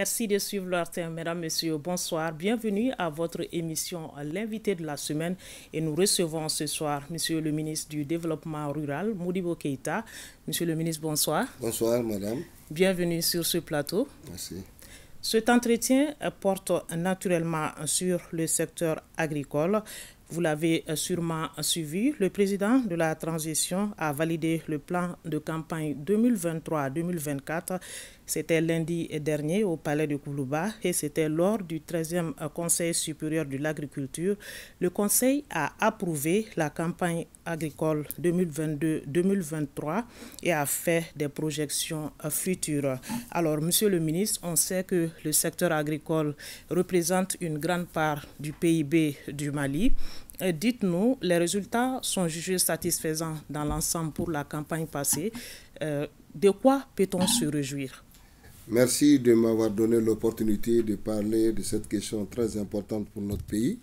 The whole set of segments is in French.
Merci de suivre leur thème, mesdames, messieurs. Bonsoir. Bienvenue à votre émission L'invité de la semaine. Et nous recevons ce soir monsieur le ministre du Développement rural, Moudibo Keita. Monsieur le ministre, bonsoir. Bonsoir, madame. Bienvenue sur ce plateau. Merci. Cet entretien porte naturellement sur le secteur agricole. Vous l'avez sûrement suivi, le président de la transition a validé le plan de campagne 2023-2024 c'était lundi dernier au palais de Koulouba et c'était lors du 13e euh, Conseil supérieur de l'agriculture. Le Conseil a approuvé la campagne agricole 2022-2023 et a fait des projections euh, futures. Alors, Monsieur le ministre, on sait que le secteur agricole représente une grande part du PIB du Mali. Euh, dites-nous, les résultats sont jugés satisfaisants dans l'ensemble pour la campagne passée. de quoi peut-on se réjouir Merci de m'avoir donné l'opportunité de parler de cette question très importante pour notre pays,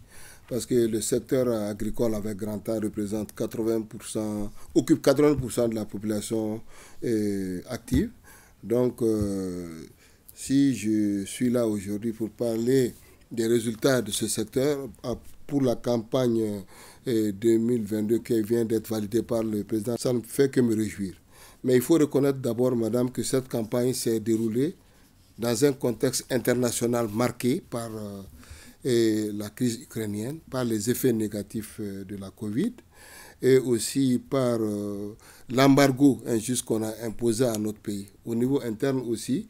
parce que le secteur agricole avec grand A représente 80%, occupe 80% de la population euh, active. Donc, euh, si je suis là aujourd'hui pour parler des résultats de ce secteur ah, pour la campagne 2022 euh, qui vient d'être validée par le président, ça ne fait que me réjouir. Mais il faut reconnaître d'abord, Madame, que cette campagne s'est déroulée dans un contexte international marqué par euh, la crise ukrainienne, par les effets négatifs euh, de la Covid et aussi par euh, l'embargo injuste qu'on a imposé à notre pays. Au niveau interne aussi,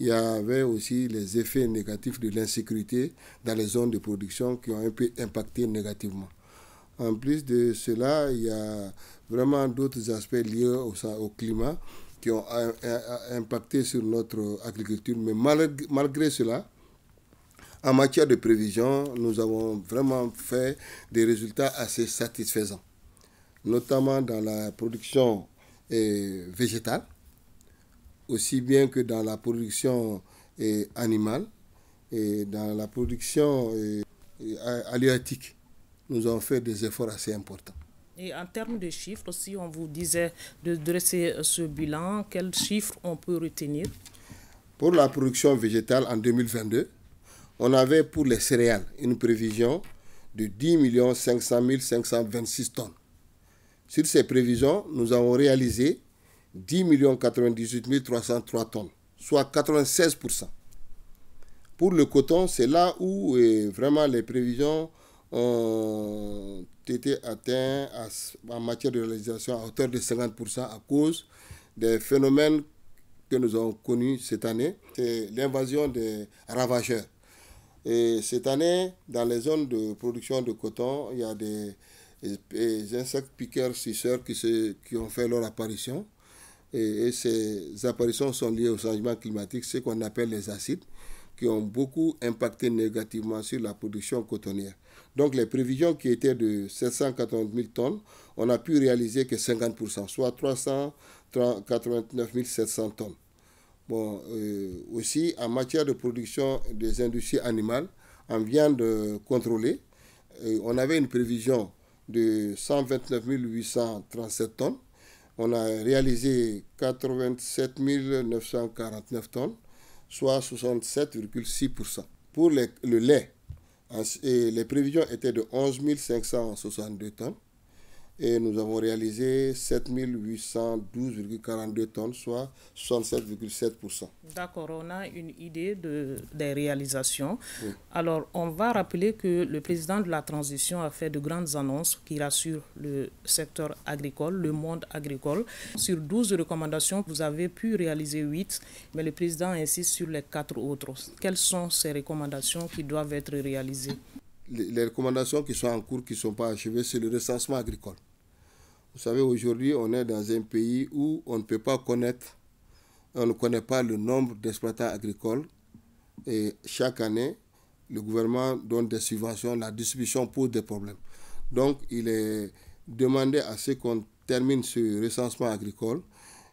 il y avait aussi les effets négatifs de l'insécurité dans les zones de production qui ont un peu impacté négativement. En plus de cela, il y a vraiment d'autres aspects liés au, climat qui ont impacté sur notre agriculture. Mais malgré, cela, en matière de prévision, nous avons vraiment fait des résultats assez satisfaisants, notamment dans la production eh, végétale, aussi bien que dans la production eh, animale et dans la production eh, aléatique nous avons fait des efforts assez importants. Et en termes de chiffres, si on vous disait de dresser ce bilan, quels chiffres on peut retenir Pour la production végétale en 2022, on avait pour les céréales une prévision de 10 500 526 tonnes. Sur ces prévisions, nous avons réalisé 10 98 303 tonnes, soit 96%. Pour le coton, c'est là où euh, vraiment les prévisions ont été atteints en matière de réalisation à hauteur de 50% à cause des phénomènes que nous avons connus cette année. C'est l'invasion des ravageurs. Et cette année, dans les zones de production de coton, il y a des, insectes piqueurs suceurs qui, qui ont fait leur apparition. Et, et, ces apparitions sont liées au changement climatique, ce qu'on appelle les acides, qui ont beaucoup impacté négativement sur la production cotonnière. Donc les prévisions qui étaient de 780 000 tonnes, on a pu réaliser que 50%, soit 389 700 tonnes. Bon, euh, aussi, en matière de production des industries animales, on vient de contrôler. Euh, on avait une prévision de 129 837 tonnes. On a réalisé 87 949 tonnes, soit 67,6%. Pour le lait, les prévisions étaient de 11 562 tonnes et nous avons réalisé 7812,42 tonnes, soit 67,7%. D'accord, on a une idée de, des réalisations. Alors, on va rappeler que le président de la transition a fait de grandes annonces qui rassurent le secteur agricole, le monde agricole. Sur 12 recommandations, vous avez pu réaliser 8, mais le président insiste sur les 4 autres. Quelles sont ces recommandations qui doivent être réalisées les recommandations qui sont en cours, qui ne sont pas achevées, c'est le recensement agricole. Vous savez, aujourd'hui, on est dans un pays où on ne peut pas connaître, on ne connaît pas le nombre d'exploitants agricoles. Et chaque année, le gouvernement donne des subventions, la distribution pose des problèmes. Donc, il est demandé à ce qu'on termine ce recensement agricole.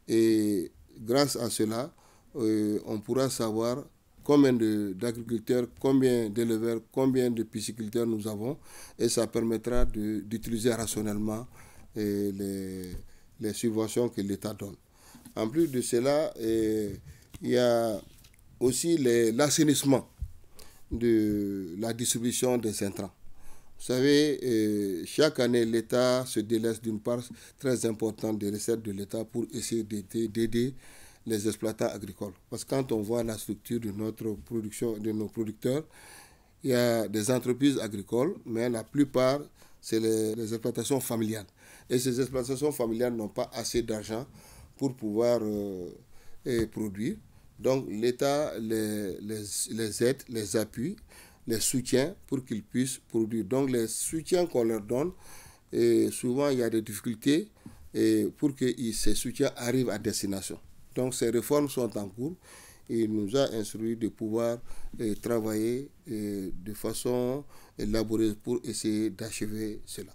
Et grâce à cela, euh, on pourra savoir combien d'agriculteurs, combien d'éleveurs, combien de pisciculteurs nous avons. Et ça permettra d'utiliser rationnellement et les, subventions que l'État donne. En plus de cela, eh, il y a aussi l'assainissement de la distribution des intrants. Vous savez, eh, chaque année, l'État se délaisse d'une part très importante des recettes de l'État pour essayer d'aider les exploitants agricoles. Parce que quand on voit la structure de notre production, de nos producteurs, il y a des entreprises agricoles, mais la plupart, c'est les exploitations familiales. Et ces exploitations familiales n'ont pas assez d'argent pour pouvoir euh, produire. Donc l'État les, aide, les appuie, les soutient pour qu'ils puissent produire. Donc les soutiens qu'on leur donne, et souvent il y a des difficultés pour que ces soutiens arrivent à destination. Donc ces réformes sont en cours et il nous a instruit de pouvoir travailler de façon élaborée pour essayer d'achever cela.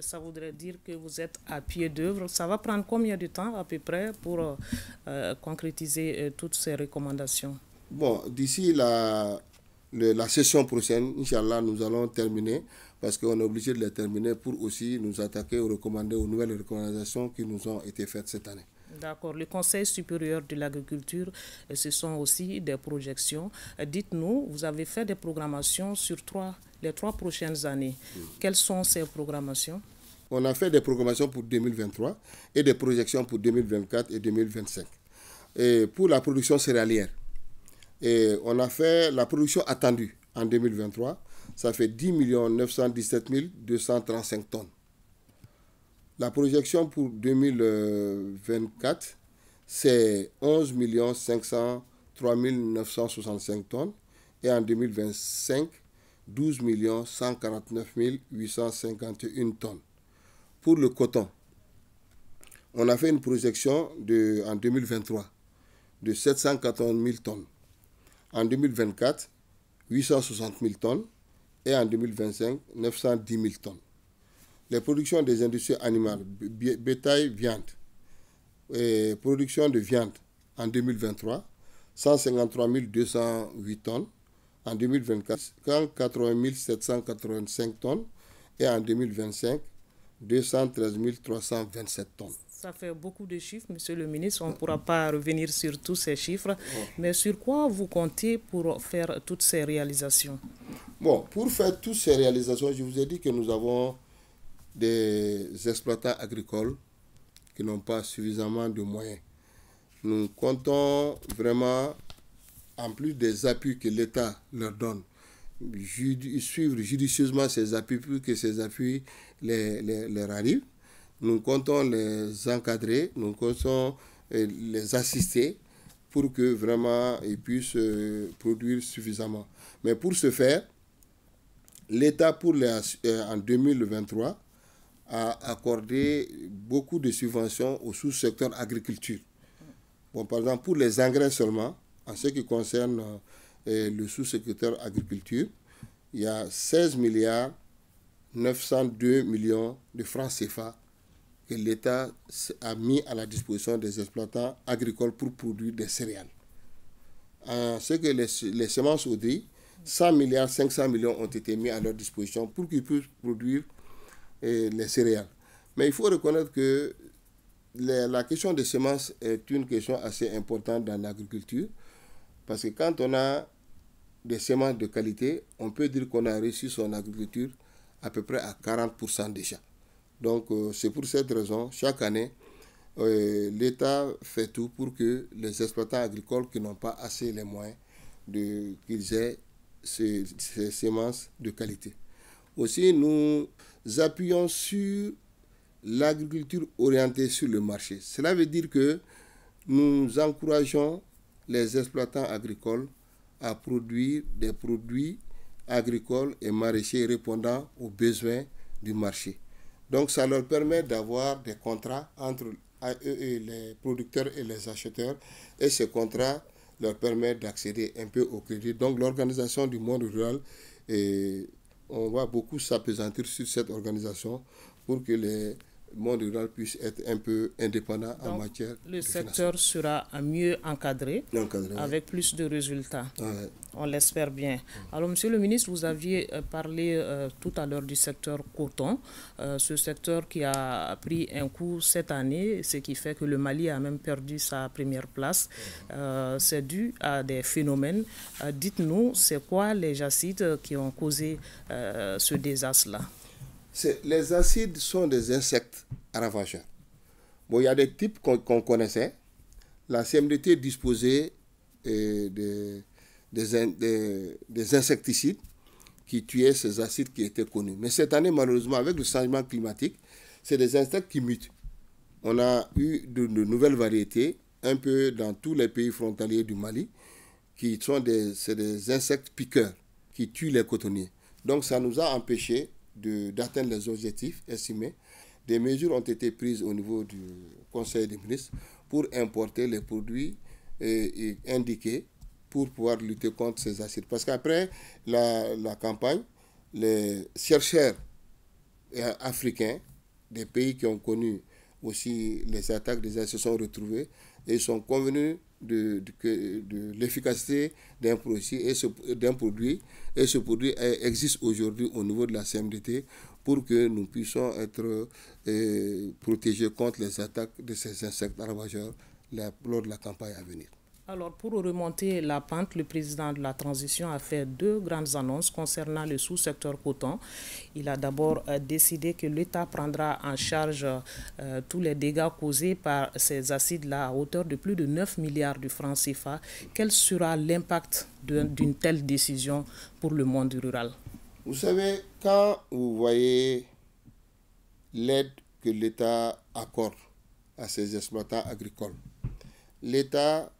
Ça voudrait dire que vous êtes à pied d'œuvre. Ça va prendre combien de temps à peu près pour euh, euh, concrétiser euh, toutes ces recommandations Bon, d'ici la, la session prochaine, Inch'Allah, nous allons terminer parce qu'on est obligé de les terminer pour aussi nous attaquer aux recommander aux nouvelles recommandations qui nous ont été faites cette année. D'accord. Le Conseil supérieur de l'agriculture, ce sont aussi des projections. Dites-nous, vous avez fait des programmations sur trois les trois prochaines années. Quelles sont ces programmations On a fait des programmations pour 2023 et des projections pour 2024 et 2025. Et pour la production céréalière, et on a fait la production attendue en 2023, ça fait 10 917 235 tonnes. La projection pour 2024, c'est 11 503 965 tonnes. Et en 2025, 12 149 851 tonnes. Pour le coton, on a fait une projection de, en 2023 de 714 000 tonnes. En 2024, 860 000 tonnes et en 2025, 910 000 tonnes. Les productions des industries animales, bétail, viande, et production de viande en 2023, 153 208 tonnes, en 2024 80 785 tonnes et en 2025 213 327 tonnes. Ça fait beaucoup de chiffres, Monsieur le ministre. On ne pourra pas revenir sur tous ces chiffres. Mais sur quoi vous comptez pour faire toutes ces réalisations Bon, pour faire toutes ces réalisations, je vous ai dit que nous avons des exploitants agricoles qui n'ont pas suffisamment de moyens. Nous comptons vraiment en plus des appuis que l'État leur donne, suivre judicieusement ces appuis pour que ces appuis leur arrivent. Nous comptons les encadrer, nous comptons euh, les assister pour que vraiment ils puissent euh, produire suffisamment. Mais pour ce faire, l'État pour les, euh, en 2023 a accordé beaucoup de subventions au sous-secteur agriculture. Bon, par exemple, pour les engrais seulement, en ce qui concerne euh, le sous-secrétaire agriculture, il y a 16 milliards 902 millions de francs CFA que l'État a mis à la disposition des exploitants agricoles pour produire des céréales. En ce que les, les semences au 100 milliards 500 millions ont été mis à leur disposition pour qu'ils puissent produire euh, les céréales. Mais il faut reconnaître que la question des semences est une question assez importante dans l'agriculture. Parce que quand on a des semences de qualité, on peut dire qu'on a réussi son agriculture à peu près à 40% déjà. Donc euh, c'est pour cette raison, chaque année, euh, l'État fait tout pour que les exploitants agricoles qui n'ont pas assez les moyens, qu'ils aient ces, ces semences de qualité. Aussi, nous appuyons sur l'agriculture orientée sur le marché. Cela veut dire que nous encourageons les exploitants agricoles à produire des produits agricoles et maraîchers répondant aux besoins du marché. Donc ça leur permet d'avoir des contrats entre eux et e, les producteurs et les acheteurs et ces contrats leur permettent d'accéder un peu au crédit. Donc l'organisation du monde rural, et on va beaucoup s'apesantir sur cette organisation pour que les monde rural puisse être un peu indépendant en matière le secteur sera mieux encadré, avec plus de résultats. Ah, On l'espère bien. Alors, Monsieur le ministre, vous aviez euh, parlé euh, tout à l'heure du secteur coton, euh, ce secteur qui a pris un coup cette année, ce qui fait que le Mali a même perdu sa première place. c'est dû à des phénomènes. Dites-nous, c'est quoi les jacites qui ont causé ce désastre-là les acides sont des insectes ravageurs. Bon, il y a des types qu'on connaissait. La CMDT disposait euh, de, des, insecticides qui tuaient ces acides qui étaient connus. Mais cette année, malheureusement, avec le changement climatique, c'est des insectes qui mutent. On a eu de, nouvelles variétés, un peu dans tous les pays frontaliers du Mali, qui sont des, des insectes piqueurs qui tuent les cotonniers. Donc ça nous a empêchés d'atteindre les objectifs estimés, des mesures ont été prises au niveau du Conseil des ministres pour importer les produits indiqués pour pouvoir lutter contre ces acides. Parce qu'après la, campagne, les chercheurs africains des pays qui ont connu aussi les attaques des se sont retrouvés et sont convenus de, l'efficacité d'un produit, et ce, produit et ce produit existe aujourd'hui au niveau de la CMDT pour que nous puissions être euh, protégés contre les attaques de ces insectes ravageurs lors de la campagne à venir. Alors, pour remonter la pente, le président de la transition a fait deux grandes annonces concernant le sous-secteur coton. Il a d'abord euh, décidé que l'État prendra en charge euh, tous les dégâts causés par ces acides-là à hauteur de plus de 9 milliards de francs CFA. Quel sera l'impact d'une telle décision pour le monde rural Vous savez, quand vous voyez l'aide que l'État accorde à ses exploitants agricoles, l'État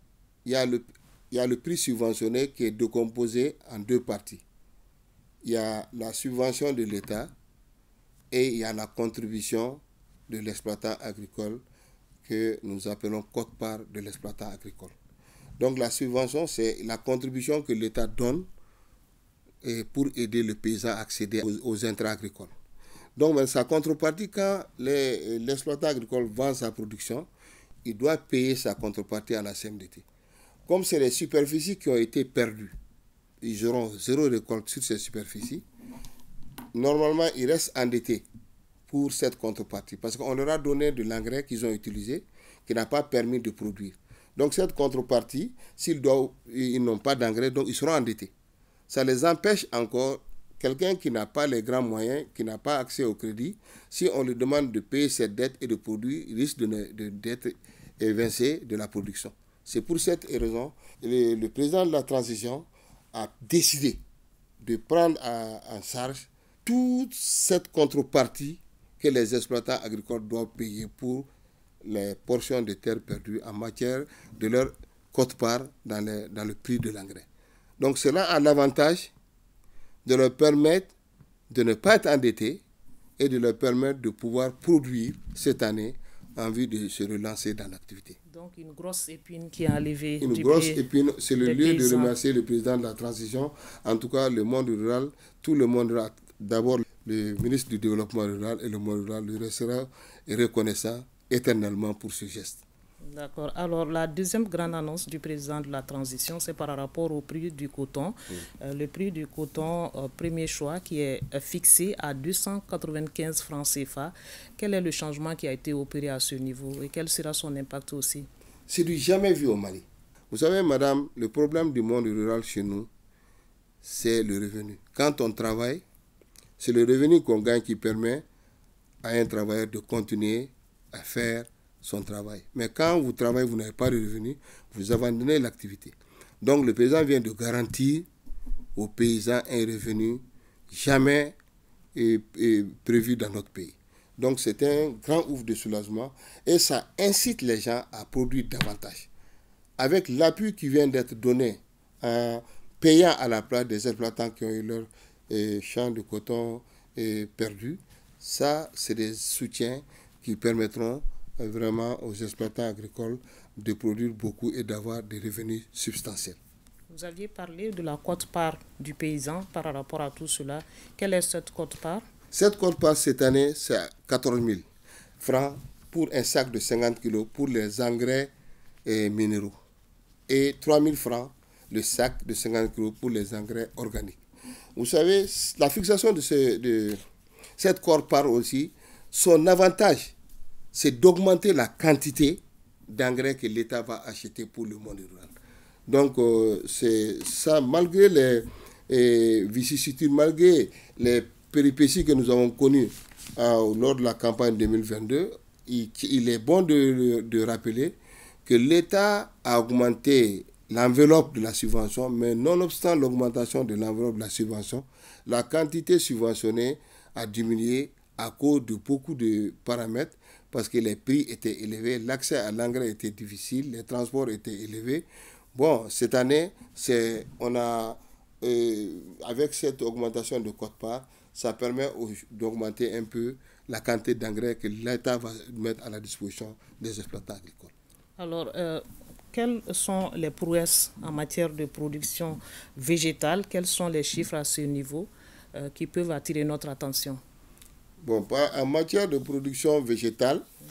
il y a le, il a le prix subventionné qui est décomposé en deux parties. Il y a la subvention de l'État et il y a la contribution de l'exploitant agricole que nous appelons cote-part de l'exploitant agricole. Donc la subvention, c'est la contribution que l'État donne euh, pour aider le paysan à accéder aux, intra agricoles. Donc sa contrepartie, quand euh, l'exploitant agricole vend sa production, il doit payer sa contrepartie à la CMDT comme c'est les superficies qui ont été perdues, ils auront zéro récolte sur ces superficies. Normalement, ils restent endettés pour cette contrepartie parce qu'on leur a donné de l'engrais qu'ils ont utilisé qui n'a pas permis de produire. Donc, cette contrepartie, s'ils ils n'ont pas d'engrais, donc ils seront endettés. Ça les empêche encore, quelqu'un qui n'a pas les grands moyens, qui n'a pas accès au crédit, si on lui demande de payer cette dette et de produire, il risque d'être de, évincé de la production. C'est pour cette raison que le, président de la transition a décidé de prendre en, charge toute cette contrepartie que les exploitants agricoles doivent payer pour les portions de terres perdues en matière de leur cote-part dans, dans le prix de l'engrais. Donc cela a l'avantage de leur permettre de ne pas être endettés et de leur permettre de pouvoir produire cette année envie de se relancer dans l'activité. Donc une grosse épine qui a enlevé. Une grosse épine, c'est le lieu de remercier le président de la transition, en tout cas le monde rural, tout le monde D'abord le ministre du développement rural et le monde rural lui restera reconnaissant éternellement pour ce geste. D'accord. Alors, la deuxième grande annonce du président de la transition, c'est par rapport au prix du coton. Euh, le prix du coton, euh, premier choix, qui est euh, fixé à 295 francs CFA. Quel est le changement qui a été opéré à ce niveau et quel sera son impact aussi C'est du jamais vu au Mali. Vous savez, madame, le problème du monde rural chez nous, c'est le revenu. Quand on travaille, c'est le revenu qu'on gagne qui permet à un travailleur de continuer à faire son travail. Mais quand vous travaillez, vous n'avez pas de revenus, vous abandonnez l'activité. Donc le paysan vient de garantir aux paysans un revenu jamais euh, euh, prévu dans notre pays. Donc c'est un grand ouf de soulagement et ça incite les gens à produire davantage. Avec l'appui qui vient d'être donné en payant à la place des exploitants qui ont eu leur euh, champ de coton perdu, ça c'est des soutiens qui permettront vraiment aux exploitants agricoles de produire beaucoup et d'avoir des revenus substantiels. Vous aviez parlé de la quote-part du paysan par rapport à tout cela. Quelle est cette quote-part Cette quote-part, cette année, c'est 14 000 francs pour un sac de 50 kg pour les engrais et minéraux et 3 000 francs le sac de 50 kg pour les engrais organiques. Vous savez, la fixation de, ce, de cette quote-part aussi, son avantage, c'est d'augmenter la quantité d'engrais que l'État va acheter pour le monde rural. Donc, euh, c'est ça, malgré les vicissitudes, malgré les péripéties que nous avons connues euh, lors de la campagne 2022, il, est bon de, de rappeler que l'État a augmenté l'enveloppe de la subvention, mais nonobstant l'augmentation de l'enveloppe de la subvention, la quantité subventionnée a diminué à cause de beaucoup de paramètres parce que les prix étaient élevés, l'accès à l'engrais était difficile, les transports étaient élevés. Bon, cette année, on euh, avec cette augmentation de quote-part, ça permet d'augmenter un peu la quantité d'engrais que l'État va mettre à la disposition des exploitants agricoles. Alors, euh, quelles sont les prouesses en matière de production végétale Quels sont les chiffres à ce niveau euh, qui peuvent attirer notre attention Bon, en matière de production végétale, mhm.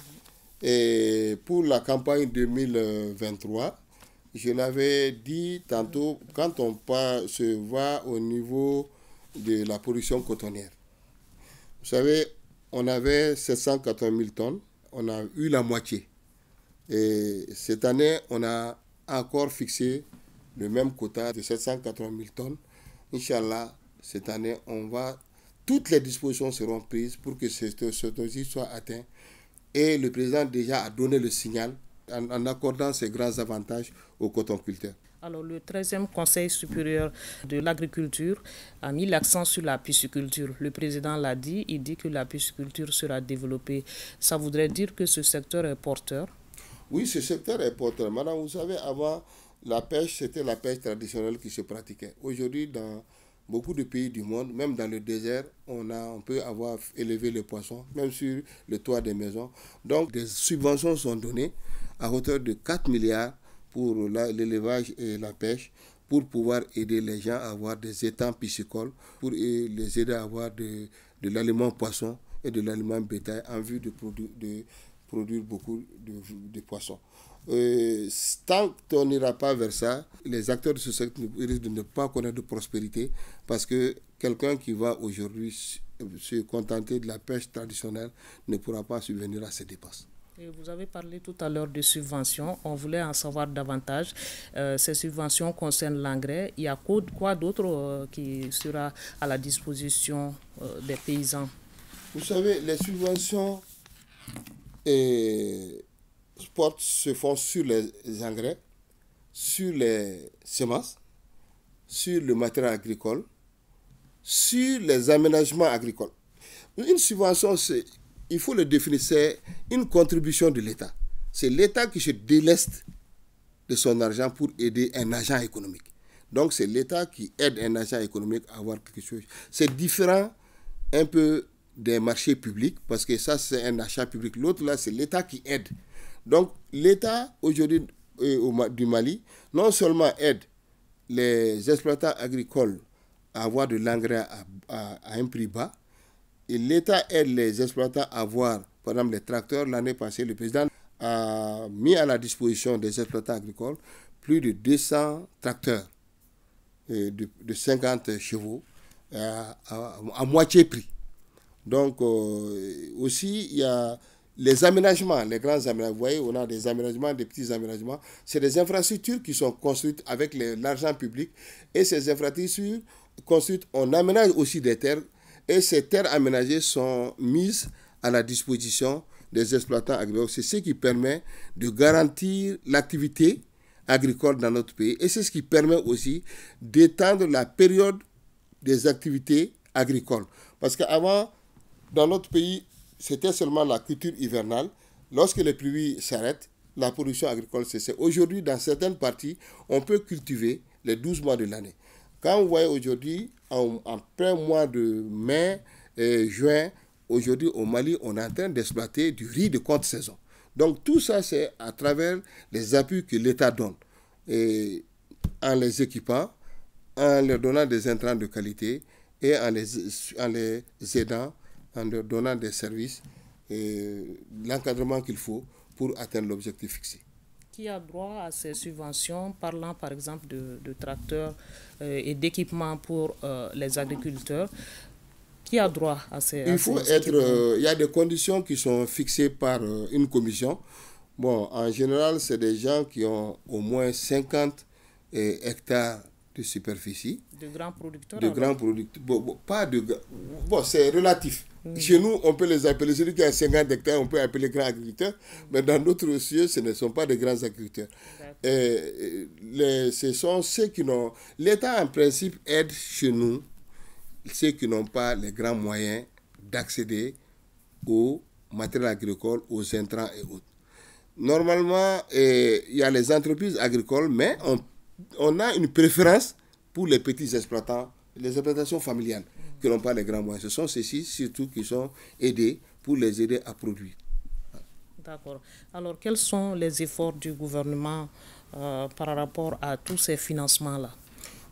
et pour la campagne 2023, je l'avais dit tantôt, quand on se voit au niveau de la production cotonnière, vous savez, on avait 780 000 tonnes, on a eu la moitié. Et cette année, on a encore fixé le même quota de 780 000 tonnes. Inch'Allah, cette année, on va toutes les dispositions seront prises pour que ce objectif soit atteint. Et le président déjà a donné le signal en, accordant ces grands avantages aux cotonculteurs. Alors, le 13e Conseil supérieur de l'agriculture a mis l'accent sur la pisciculture. Le président l'a dit, il dit que la pisciculture sera développée. Ça voudrait dire que ce secteur est porteur Oui, ce secteur est porteur. Madame, vous savez, avant, la pêche, c'était la pêche traditionnelle qui se pratiquait. Aujourd'hui, dans Beaucoup de pays du monde, même dans le désert, on, a, on peut avoir élevé les poissons, même sur le toit des maisons. Donc des subventions sont données à hauteur de 4 milliards pour l'élevage et la pêche pour pouvoir aider les gens à avoir des étangs piscicoles, pour e, les aider à avoir de, l'aliment poisson et de l'aliment bétail en vue de, produ de produire beaucoup de, de poissons. Euh, tant qu'on n'ira pas vers ça, les acteurs de ce secteur risquent de ne pas connaître de prospérité parce que quelqu'un qui va aujourd'hui se contenter de la pêche traditionnelle ne pourra pas subvenir à ses dépenses. vous avez parlé tout à l'heure de subventions. On voulait en savoir davantage. Euh, ces subventions concernent l'engrais. Il y a quoi d'autre euh, qui sera à la disposition des paysans Vous savez, les subventions, et se font sur les engrais, sur les semences, sur le matériel agricole, sur les aménagements agricoles. Une subvention, il faut le définir, c'est une contribution de l'État. C'est l'État qui se déleste de son argent pour aider un agent économique. Donc c'est l'État qui aide un agent économique à avoir quelque chose. C'est différent un peu des marchés publics, parce que ça c'est un achat public. L'autre là, c'est l'État qui aide. Donc l'État aujourd'hui euh, du Mali non seulement aide les exploitants agricoles à avoir de l'engrais à, un prix bas, et l'État aide les exploitants à avoir, par exemple, les tracteurs. L'année passée, le président a mis à la disposition des exploitants agricoles plus de 200 tracteurs euh, de, 50 chevaux à, moitié prix. Donc euh, aussi, il y a les aménagements, les grands aménagements, vous voyez, on a des aménagements, des petits aménagements, c'est des infrastructures qui sont construites avec l'argent public et ces infrastructures construites, on aménage aussi des terres et ces terres aménagées sont mises à la disposition des exploitants agricoles. C'est ce qui permet de garantir l'activité agricole dans notre pays et c'est ce qui permet aussi d'étendre la période des activités agricoles. Parce qu'avant, dans notre pays, c'était seulement la culture hivernale. Lorsque les pluies s'arrêtent, la production agricole cesse. Aujourd'hui, dans certaines parties, on peut cultiver les 12 mois de l'année. Quand vous voyez aujourd'hui, en, plein mois de mai et juin, aujourd'hui au Mali, on est en train d'exploiter du riz de contre saison. Donc tout ça, c'est à travers les appuis que l'État donne. Et en les équipant, en leur donnant des intrants de qualité et en les, en les aidant en leur donnant des services, et l'encadrement qu'il faut pour atteindre l'objectif fixé. Qui a droit à ces subventions, parlant par exemple de, de tracteurs euh, et d'équipements pour euh, les agriculteurs Qui a droit à ces Il faut être. Euh, il y a des conditions qui sont fixées par une commission. Bon, en général, c'est des gens qui ont au moins 50 hectares de superficie. De grands producteurs. De grands producteurs. pas de. Bon, c'est relatif. Mm. Chez nous, on peut les appeler, celui qui a 50 hectares, on peut appeler grands agriculteurs, mm. mais dans d'autres cieux, ce ne sont pas des grands agriculteurs. Et les, ce sont ceux qui n'ont. L'État, en principe, aide chez nous ceux qui n'ont pas les grands moyens d'accéder aux matériel agricoles, aux intrants et autres. Normalement, il y a les entreprises agricoles, mais on, on a une préférence pour les petits exploitants, les exploitations familiales qui n'ont pas les grands moyens. Ce sont ceux-ci surtout qui sont aidés pour les aider à produire. D'accord. Alors, quels sont les efforts du gouvernement euh, par rapport à tous ces financements-là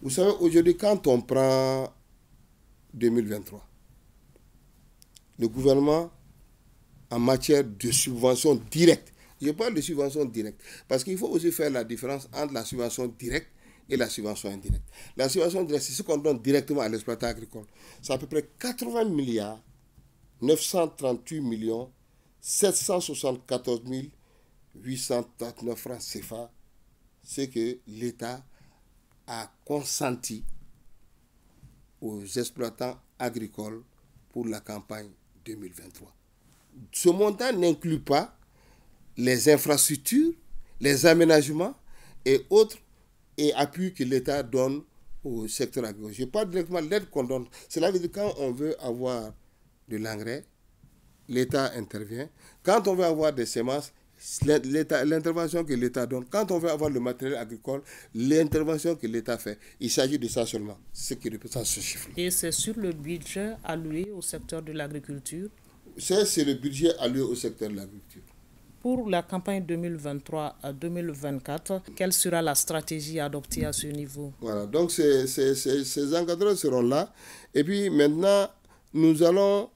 Vous savez, aujourd'hui, quand on prend 2023, le gouvernement, en matière de subvention directe, je parle de subvention directe, parce qu'il faut aussi faire la différence entre la subvention directe et la subvention indirecte. La subvention indirecte, c'est ce qu'on donne directement à l'exploitant agricole. C'est à peu près 80 milliards 938 millions 774 839 francs CFA, ce que l'État a consenti aux exploitants agricoles pour la campagne 2023. Ce montant n'inclut pas les infrastructures, les aménagements et autres et appui que l'État donne au secteur agricole. Je parle directement de l'aide qu'on donne. Cela veut dire que quand on veut avoir de l'engrais, l'État intervient. Quand on veut avoir des semences, l'intervention que l'État donne. Quand on veut avoir le matériel agricole, l'intervention que l'État fait. Il s'agit de ça seulement, ce qui représente ce chiffre. Et c'est sur le budget alloué au secteur de l'agriculture C'est le budget alloué au secteur de l'agriculture. Pour la campagne 2023 à 2024, quelle sera la stratégie adoptée à ce niveau Voilà, donc ces, ces, seront là. Et puis maintenant, nous allons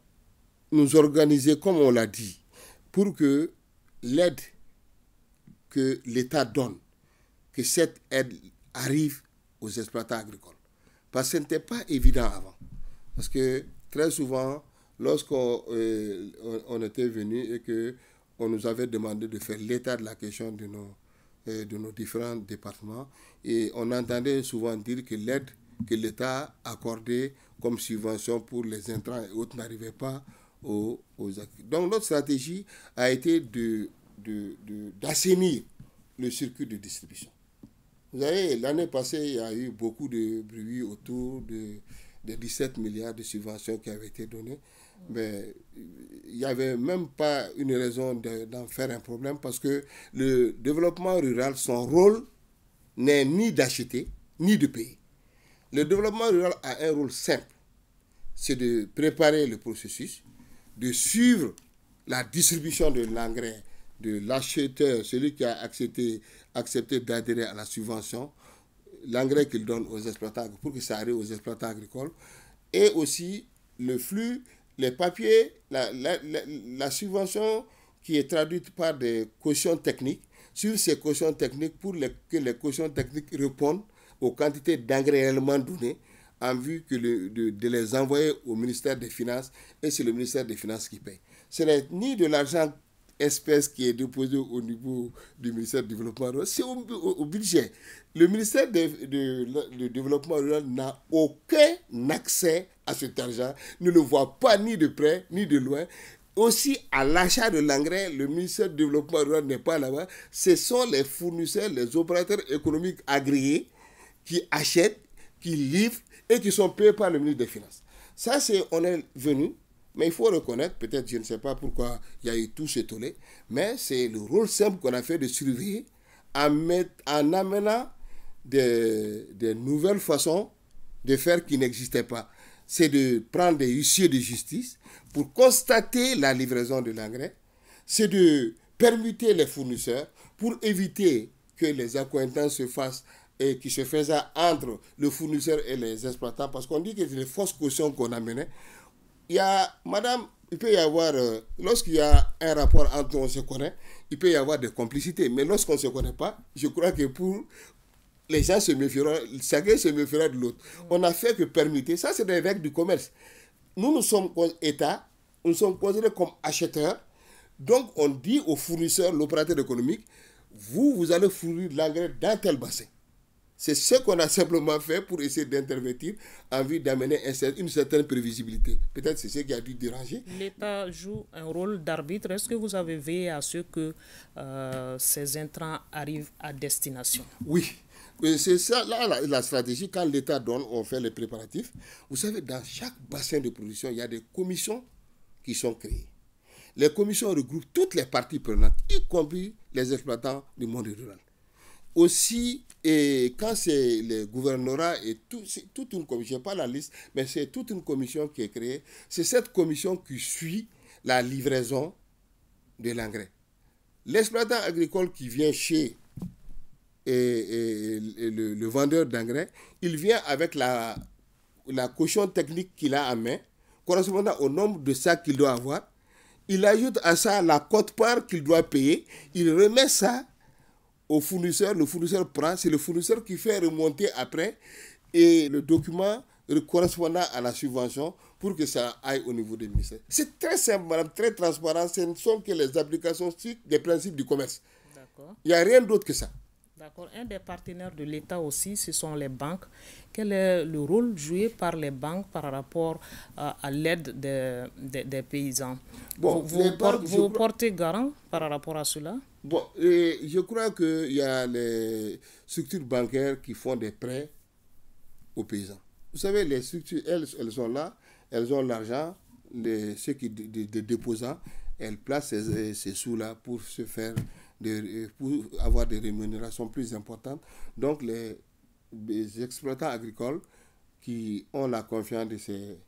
nous organiser, comme on l'a dit, pour que l'aide que l'État donne, que cette aide arrive aux exploitants agricoles. Parce que ce n'était pas évident avant. Parce que très souvent, lorsqu'on euh, on était venu et que on nous avait demandé de faire l'état de la question de nos, euh, de nos différents départements. Et on entendait souvent dire que l'aide que l'État accordait comme subvention pour les intrants et autres n'arrivait pas aux, aux acquis. Donc notre stratégie a été de, d'assainir le circuit de distribution. Vous savez, l'année passée, il y a eu beaucoup de bruit autour de des 17 milliards de subventions qui avaient été données. Mais il n'y avait même pas une raison d'en faire un problème parce que le développement rural, son rôle n'est ni d'acheter ni de payer. Le développement rural a un rôle simple, c'est de préparer le processus, de suivre la distribution de l'engrais de l'acheteur, celui qui a accepté, accepté d'adhérer à la subvention, l'engrais qu'ils donnent aux exploitants, pour que ça arrive aux exploitants agricoles, et aussi le flux, les papiers, la, la, la, subvention qui est traduite par des cautions techniques, sur ces cautions techniques pour les, que les cautions techniques répondent aux quantités d'engrais réellement données en vue que de, de, les envoyer au ministère des Finances et c'est le ministère des Finances qui paye. Ce n'est ni de l'argent espèce qui est déposée au niveau du ministère du Développement rural, c'est au, budget. Le ministère du Développement rural n'a aucun accès à cet argent, ne le voit pas ni de près ni de loin. Aussi, à l'achat de l'engrais, le ministère du Développement rural n'est pas là-bas. Ce sont les fournisseurs, les opérateurs économiques agréés qui achètent, qui livrent et qui sont payés par le ministre des Finances. Ça, c'est, on est venu mais il faut reconnaître, peut-être je ne sais pas pourquoi il y a eu tout ce tollé, mais c'est le rôle simple qu'on a fait de surveiller en, en amenant des, nouvelles façons de faire qui n'existaient pas. C'est de prendre des huissiers de justice pour constater la livraison de l'engrais, c'est de permuter les fournisseurs pour éviter que les accointances se fassent et qui se faisaient entre le fournisseur et les exploitants, parce qu'on dit que c'est les fausses cautions qu'on amenait, a, madame, il peut y avoir, euh, lorsqu'il y a un rapport entre on se connaît, il peut y avoir des complicités. Mais lorsqu'on ne se connaît pas, je crois que pour les gens se méfieront, chacun se méfiera de l'autre. Mm. On a fait que permettre, Ça, c'est des règles du commerce. Nous, nous sommes État, nous sommes considérés comme acheteurs. Donc, on dit aux fournisseurs, l'opérateur économique, vous, vous allez fournir de l'engrais dans tel bassin. C'est ce qu'on a simplement fait pour essayer d'intervenir en vue d'amener une certaine prévisibilité. Peut-être c'est ce qui a dû déranger. L'État joue un rôle d'arbitre. Est-ce que vous avez veillé à ce que euh, ces intrants arrivent à destination Oui. C'est ça, là, la, la stratégie, quand l'État donne, on fait les préparatifs. Vous savez, dans chaque bassin de production, il y a des commissions qui sont créées. Les commissions regroupent toutes les parties prenantes, y compris les exploitants du monde rural aussi, et quand c'est le gouvernorat et c'est toute une commission, pas la liste, mais c'est toute une commission qui est créée, c'est cette commission qui suit la livraison de l'engrais. L'exploitant agricole qui vient chez le, vendeur d'engrais, il vient avec la, la caution technique qu'il a en main, correspondant au nombre de sacs qu'il doit avoir. Il ajoute à ça la cote-part qu'il doit payer. Il remet ça au fournisseur, le fournisseur prend, c'est le fournisseur qui fait remonter après et le document correspondant à la subvention pour que ça aille au niveau des ministères. C'est très simple, très transparent. Ce ne sont que les applications strictes des principes du commerce. Il n'y a rien d'autre que ça. Un des partenaires de l'État aussi, ce sont les banques. Quel est le rôle joué par les banques par rapport à l'aide des, paysans bon, vous, vous portez garant par rapport à cela Bon, et je crois qu'il y a les structures bancaires qui font des prêts aux paysans. Vous savez, les structures, elles, elles sont là, elles ont l'argent, ceux qui des, déposants, elles placent ces, sous-là pour se faire de, pour avoir des rémunérations plus importantes. Donc les, les, exploitants agricoles qui ont la confiance de ces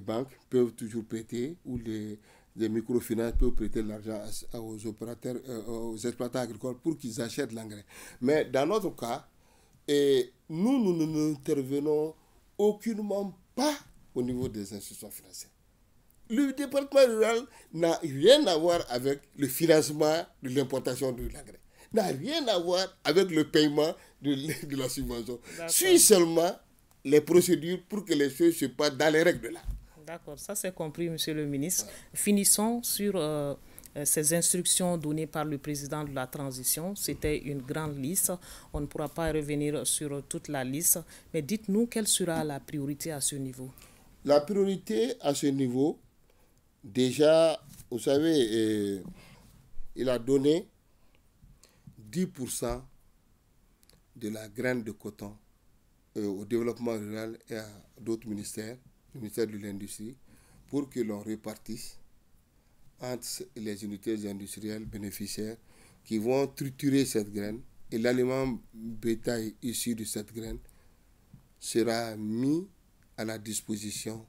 banques peuvent toujours péter ou les, des microfinances peuvent prêter l'argent aux opérateurs, euh, euh, aux exploitants agricoles pour qu'ils achètent l'engrais. Mais dans notre cas, nous, nous n'intervenons aucunement pas au niveau des institutions financières. Le département rural n'a rien à voir avec le financement de l'importation de l'engrais, n'a rien à voir avec le paiement de, la subvention. suis seulement les procédures pour que les choses se passent dans les règles de l'art. D'accord, ça c'est compris, Monsieur le ministre. Finissons sur euh, euh, ces instructions données par le président de la transition. C'était une grande liste. On ne pourra pas revenir sur toute la liste. Mais dites-nous quelle sera la priorité à ce niveau. La priorité à ce niveau, déjà, vous savez, euh, il a donné 10% de la graine de coton au développement rural et à d'autres ministères ministère de l'Industrie, pour que l'on répartisse entre les unités industrielles bénéficiaires qui vont triturer cette graine et l'aliment bétail issu de cette graine sera mis à la disposition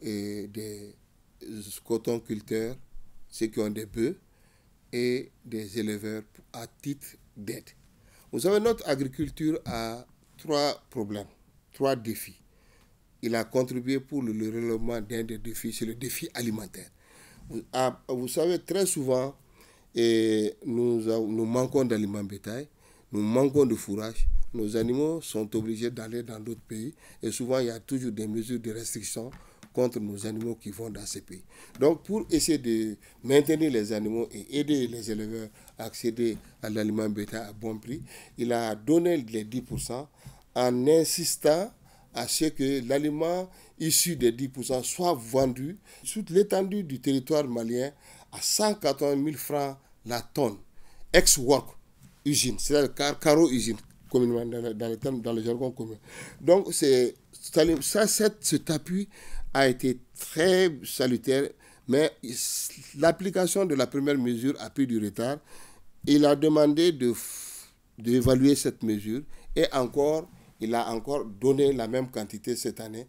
eh, des cotonculteurs, ceux qui ont des bœufs, et des éleveurs à titre d'aide. Vous savez, notre agriculture a trois problèmes, trois défis. Il a contribué pour le, d'un des défis, c'est le défi alimentaire. Ah, vous, savez, très souvent, nous, nous manquons d'aliments bétail, nous manquons de fourrage, nos animaux sont obligés d'aller dans d'autres pays et souvent il y a toujours des mesures de restriction contre nos animaux qui vont dans ces pays. Donc pour essayer de maintenir les animaux et aider les éleveurs à accéder à l'aliment bétail à bon prix, il a donné les 10% en insistant à ce que l'aliment issu des 10% soit vendu sur l'étendue du territoire malien à 180 000 francs la tonne, ex-work usine, c'est-à-dire car carreau usine, communément dans, le jargon commun. Donc, c'est, ça, cet appui a été très salutaire, mais l'application de la première mesure a pris du retard. Il a demandé de d'évaluer cette mesure et encore il a encore donné la même quantité cette année.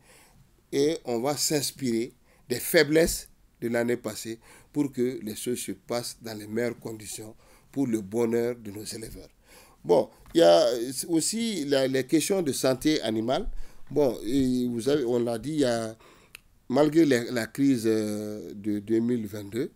Et on va s'inspirer des faiblesses de l'année passée pour que les choses se passent dans les meilleures conditions pour le bonheur de nos éleveurs. Bon, il y a aussi les questions de santé animale. Bon, vous avez, on l'a dit, malgré la, crise euh, de 2022,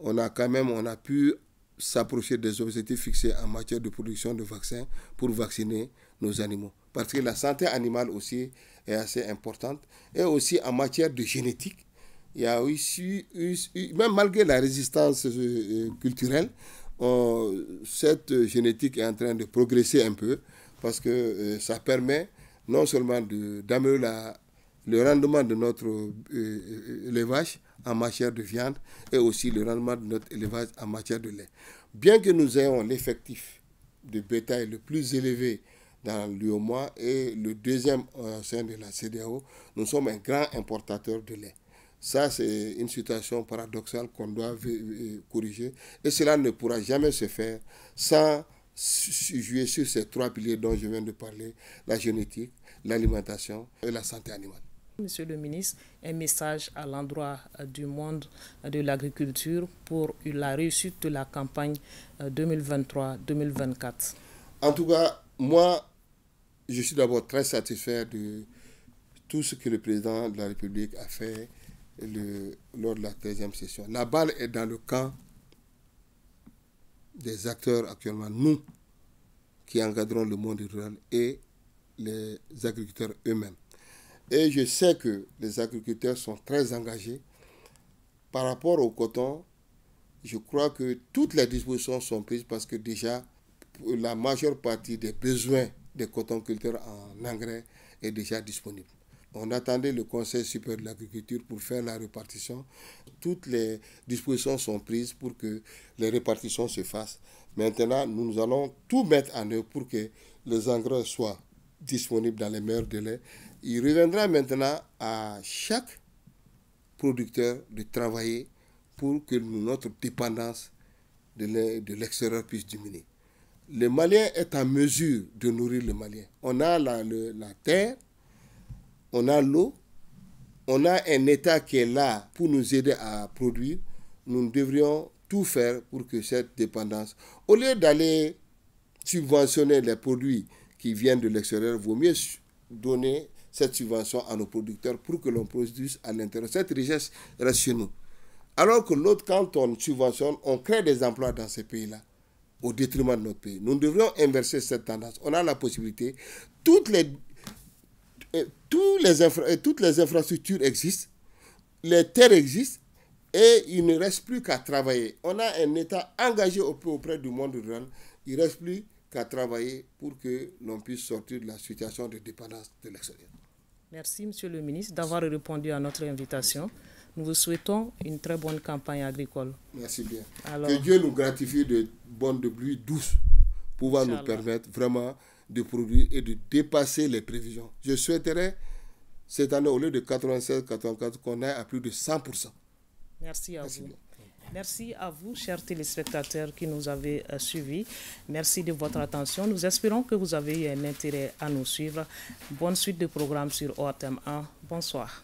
on a quand même on a pu s'approcher des objectifs fixés en matière de production de vaccins pour vacciner nos animaux parce que la santé animale aussi est assez importante. Et aussi en matière de génétique, il y aussi, même malgré la résistance euh, euh, culturelle, cette génétique est en train de progresser un peu parce que euh, ça permet non seulement d'améliorer le rendement de notre élevage en matière de viande et aussi le rendement de notre élevage en matière de lait. Bien que nous ayons l'effectif de bétail le plus élevé dans l'UOMOA et le deuxième au sein de la CDAO. Nous sommes un grand importateur de lait. Ça, c'est une situation paradoxale qu'on doit corriger. Et cela ne pourra jamais se faire sans jouer sur ces trois piliers dont je viens de parler, la génétique, l'alimentation et la santé animale. Monsieur le ministre, un message à l'endroit euh, du monde euh, de l'agriculture pour la réussite de la campagne 2023-2024. Euh, en tout cas, moi, je suis d'abord très satisfait de tout ce que le président de la République a fait lors de la 13e session. La balle est dans le camp des acteurs actuellement, nous, qui encadrons le monde rural et les agriculteurs eux-mêmes. Et je sais que les agriculteurs sont très engagés. Par rapport au coton, je crois que toutes les dispositions sont prises parce que déjà, la majeure partie des besoins des cotons en engrais est déjà disponible. On attendait le Conseil supérieur de l'agriculture pour faire la répartition. Toutes les dispositions sont prises pour que les répartitions se fassent. Maintenant, nous allons tout mettre en œuvre pour que les engrais soient disponibles dans les meilleurs délais. Il reviendra maintenant à chaque producteur de travailler pour que notre dépendance de l'extérieur puisse diminuer le Malien est en mesure de nourrir le Malien. On a la, la terre, on a l'eau, on a un État qui est là pour nous aider à produire. Nous devrions tout faire pour que cette dépendance, au lieu d'aller subventionner les produits qui viennent de l'extérieur, vaut mieux donner cette subvention à nos producteurs pour que l'on produise à l'intérieur. Cette richesse reste chez nous. Alors que l'autre, quand on subventionne, on crée des emplois dans ces pays-là au détriment de notre pays. Nous devrions inverser cette tendance. On a la possibilité. Toutes les, euh, les euh, toutes les infrastructures existent, les terres existent, et il ne reste plus qu'à travailler. On a un État engagé auprès du monde rural. Il ne reste plus qu'à travailler pour que l'on puisse sortir de la situation de dépendance de l'extérieur. Merci, Monsieur le ministre, d'avoir répondu à notre invitation. Nous vous souhaitons une très bonne campagne agricole. Merci bien. que Dieu nous gratifie de bonnes de pluie douces, pouvoir nous permettre vraiment de produire et de dépasser les prévisions. Je souhaiterais cette année, au lieu de 96-84, qu'on ait à plus de 100%. Merci à vous. Merci à vous, chers téléspectateurs qui nous avez euh, suivis. Merci de votre attention. Nous espérons que vous avez eu un intérêt à nous suivre. Bonne suite de programme sur oatm 1 Bonsoir.